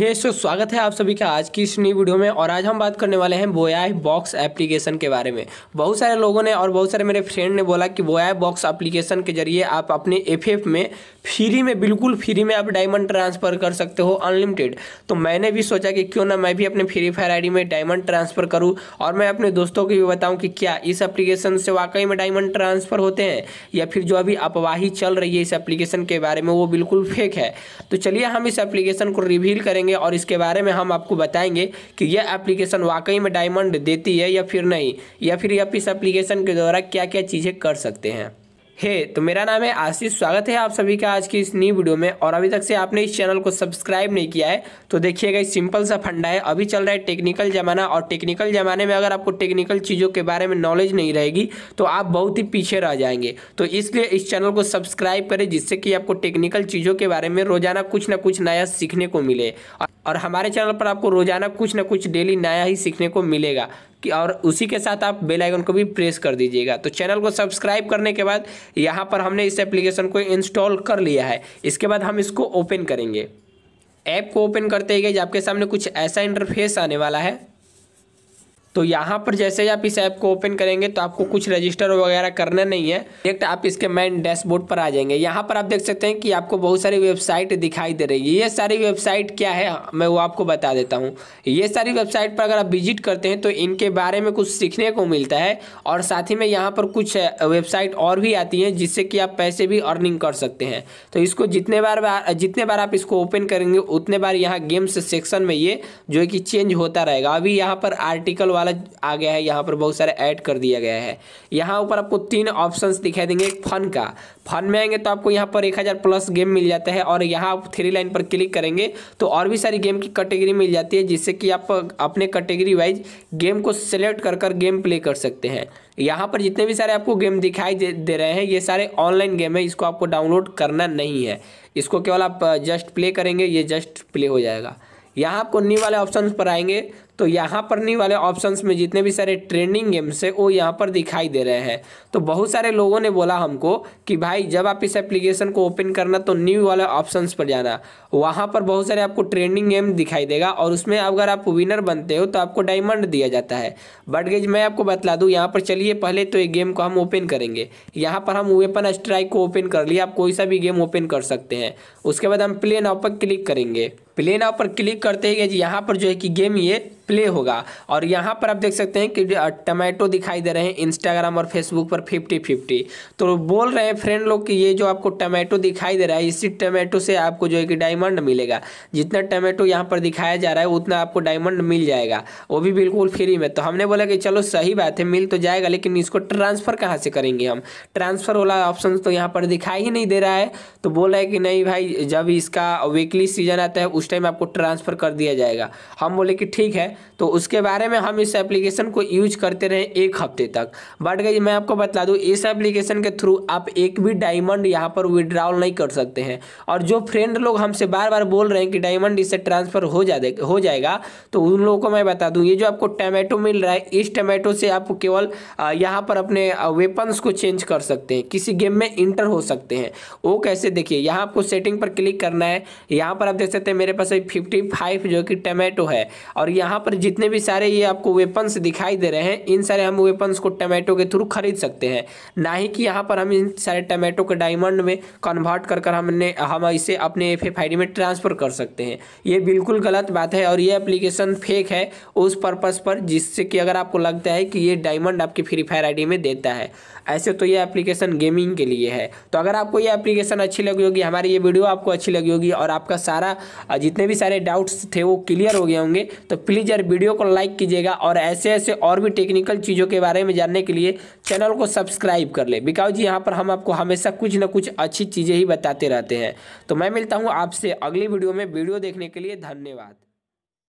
दोस्तों स्वागत है आप सभी का आज की इस नई वीडियो में और आज हम बात करने वाले हैं बोयाई बॉक्स एप्लीकेशन के बारे में बहुत सारे लोगों ने और बहुत सारे मेरे फ्रेंड ने बोला कि बोयाई बॉक्स एप्लीकेशन के जरिए आप अपने एफएफ में फ्री में बिल्कुल फ्री में आप डायमंड ट्रांसफ़र कर सकते हो अनलिमिटेड तो मैंने भी सोचा कि क्यों ना मैं भी अपने फ्री फायर आई में डायमंड ट्रांसफ़र करूँ और मैं अपने दोस्तों को भी बताऊँ कि क्या इस एप्लीकेशन से वाकई में डायमंड ट्रांसफ़र होते हैं या फिर जो अभी अपवाही चल रही है इस एप्लीकेशन के बारे में वो बिल्कुल फेक है तो चलिए हम इस एप्लीकेशन को रिवील करेंगे करेंगे और इसके बारे में हम आपको बताएंगे कि यह एप्लीकेशन वाकई में डायमंड देती है या फिर नहीं या फिर आप इस एप्लीकेशन के द्वारा क्या क्या चीज़ें कर सकते हैं हे hey, तो मेरा नाम है आशीष स्वागत है आप सभी का आज की इस नई वीडियो में और अभी तक से आपने इस चैनल को सब्सक्राइब नहीं किया है तो देखिएगा इस सिंपल सा फंडा है अभी चल रहा है टेक्निकल ज़माना और टेक्निकल ज़माने में अगर आपको टेक्निकल चीज़ों के बारे में नॉलेज नहीं रहेगी तो आप बहुत ही पीछे रह जाएंगे तो इसलिए इस चैनल को सब्सक्राइब करें जिससे कि आपको टेक्निकल चीज़ों के बारे में रोज़ाना कुछ ना कुछ नया सीखने को मिले और हमारे चैनल पर आपको रोज़ाना कुछ ना कुछ डेली नया ही सीखने को मिलेगा कि और उसी के साथ आप बेल आइकन को भी प्रेस कर दीजिएगा तो चैनल को सब्सक्राइब करने के बाद यहाँ पर हमने इस एप्लीकेशन को इंस्टॉल कर लिया है इसके बाद हम इसको ओपन करेंगे ऐप को ओपन करते ही आपके सामने कुछ ऐसा इंटरफेस आने वाला है तो यहाँ पर जैसे ही आप इस ऐप को ओपन करेंगे तो आपको कुछ रजिस्टर वगैरह करना नहीं है डायरेक्ट आप इसके मेन डैशबोर्ड पर आ जाएंगे यहाँ पर आप देख सकते हैं कि आपको बहुत सारी वेबसाइट दिखाई दे रही है ये सारी वेबसाइट क्या है मैं वो आपको बता देता हूँ ये सारी वेबसाइट पर अगर आप विजिट करते हैं तो इनके बारे में कुछ सीखने को मिलता है और साथ ही में यहाँ पर कुछ वेबसाइट और भी आती हैं जिससे कि आप पैसे भी अर्निंग कर सकते हैं तो इसको जितने बार बार जितने बार आप इसको ओपन करेंगे उतने बार यहाँ गेम्स सेक्शन में ये जो कि चेंज होता रहेगा अभी यहाँ पर आर्टिकल वाला वाला आ गया है यहाँ पर बहुत सारे ऐड कर दिया गया है यहाँ ऊपर आपको तीन ऑप्शंस दिखाई देंगे एक फन का फन में आएंगे तो आपको यहाँ पर एक प्लस गेम मिल जाता है और यहाँ आप थ्री लाइन पर क्लिक करेंगे तो और भी सारी गेम की कैटेगरी मिल जाती है जिससे कि आप अपने कैटेगरी वाइज गेम को सिलेक्ट कर कर गेम प्ले कर सकते हैं यहाँ पर जितने भी सारे आपको गेम दिखाई दे, दे रहे हैं ये सारे ऑनलाइन गेम है इसको आपको डाउनलोड करना नहीं है इसको केवल आप जस्ट uh, प्ले करेंगे ये जस्ट प्ले हो जाएगा यहाँ आपको न्यू वाले ऑप्शन पर आएंगे तो यहाँ पर नहीं वाले ऑप्शंस में जितने भी सारे ट्रेंडिंग गेम्स है वो यहाँ पर दिखाई दे रहे हैं तो बहुत सारे लोगों ने बोला हमको कि भाई जब आप इस एप्लीकेशन को ओपन करना तो न्यू वाले ऑप्शंस पर जाना वहाँ पर बहुत सारे आपको ट्रेंडिंग गेम दिखाई देगा और उसमें अगर आप विनर बनते हो तो आपको डायमंड दिया जाता है बट गेज मैं आपको बतला दूँ यहाँ पर चलिए पहले तो एक गेम को हम ओपन करेंगे यहाँ पर हम वेपन स्ट्राइक को ओपन कर लिया आप कोई सा भी गेम ओपन कर सकते हैं उसके बाद हम प्ले नाव पर क्लिक करेंगे प्ले नाव पर क्लिक करते ही यहाँ पर जो है कि गेम ये प्ले होगा और यहाँ पर आप देख सकते हैं कि टमाटो दिखाई दे रहे हैं इंस्टाग्राम और फेसबुक पर फिफ्टी फिफ्टी तो बोल रहे हैं फ्रेंड लोग कि ये जो आपको टमाटो दिखाई दे रहा है इसी टमाटो से आपको जो है कि डायमंड मिलेगा जितना टमाटो यहाँ पर दिखाया जा रहा है उतना आपको डायमंड मिल जाएगा वो भी बिल्कुल फ्री में तो हमने बोला कि चलो सही बात है मिल तो जाएगा लेकिन इसको ट्रांसफ़र कहाँ से करेंगे हम ट्रांसफ़र वाला ऑप्शन तो यहाँ पर दिखाई ही नहीं दे रहा है तो बोल रहे हैं कि नहीं भाई जब इसका वीकली सीजन आता है उस टाइम आपको ट्रांसफ़र कर दिया जाएगा हम बोले कि ठीक है तो उसके बारे में हम इस एप्लीकेशन को यूज करते रहे एक हफ्ते तक बट गई मैं आपको बता दूँ इस एप्लीकेशन के थ्रू आप एक भी डायमंड यहाँ पर विड्रॉल नहीं कर सकते हैं और जो फ्रेंड लोग हमसे बार बार बोल रहे हैं कि डायमंड इससे ट्रांसफ़र हो जा हो जाएगा तो उन लोगों को मैं बता दूँ ये जो आपको टमेटो मिल रहा है इस टमेटो से आप केवल यहाँ पर अपने वेपन्स को चेंज कर सकते हैं किसी गेम में इंटर हो सकते हैं वो कैसे देखिए यहाँ आपको सेटिंग पर क्लिक करना है यहाँ पर आप देख सकते हैं मेरे पास फिफ्टी फाइव जो कि टमेटो है और यहाँ पर जितने भी सारे ये आपको वेपन्स दिखाई दे रहे हैं इन सारे हम वेपन्स को टमेटो के थ्रू खरीद सकते हैं ना ही कि यहाँ पर हम इन सारे टमेटो के डायमंड में कन्वर्ट कर कर हमने हम इसे अपने एफ में ट्रांसफ़र कर सकते हैं ये बिल्कुल गलत बात है और ये एप्लीकेशन फेक है उस पर्पज़ पर जिससे कि अगर आपको लगता है कि ये डायमंड आपके फ्री फायर आई में देता है ऐसे तो ये एप्लीकेशन गेमिंग के लिए है तो अगर आपको ये एप्लीकेशन अच्छी लगी होगी हमारी ये वीडियो आपको अच्छी लगी होगी और आपका सारा जितने भी सारे डाउट्स थे वो क्लियर हो गए होंगे तो प्लीज़ और वीडियो को लाइक कीजिएगा और ऐसे ऐसे और भी टेक्निकल चीज़ों के बारे में जानने के लिए चैनल को सब्सक्राइब कर ले बिकॉज यहाँ पर हम आपको हमेशा कुछ ना कुछ अच्छी चीज़ें ही बताते रहते हैं तो मैं मिलता हूँ आपसे अगली वीडियो में वीडियो देखने के लिए धन्यवाद